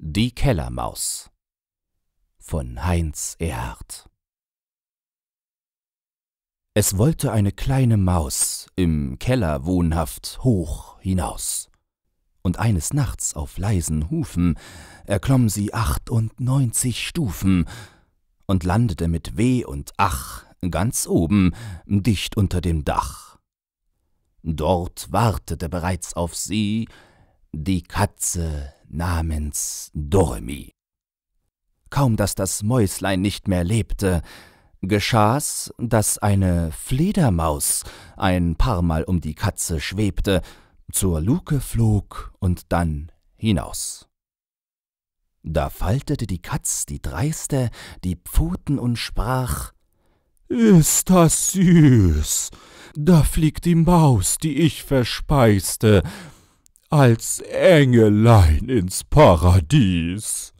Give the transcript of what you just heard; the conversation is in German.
Die Kellermaus von Heinz Erhardt Es wollte eine kleine Maus im Keller wohnhaft hoch hinaus, und eines Nachts auf leisen Hufen erklomm sie achtundneunzig Stufen und landete mit Weh und Ach ganz oben, dicht unter dem Dach. Dort wartete bereits auf sie die Katze namens Dormi. Kaum daß das Mäuslein nicht mehr lebte, geschah's, daß eine Fledermaus ein paar Mal um die Katze schwebte, zur Luke flog und dann hinaus. Da faltete die Katz, die Dreiste, die Pfoten und sprach, »Ist das süß! Da fliegt die Maus, die ich verspeiste, als Engelein ins Paradies.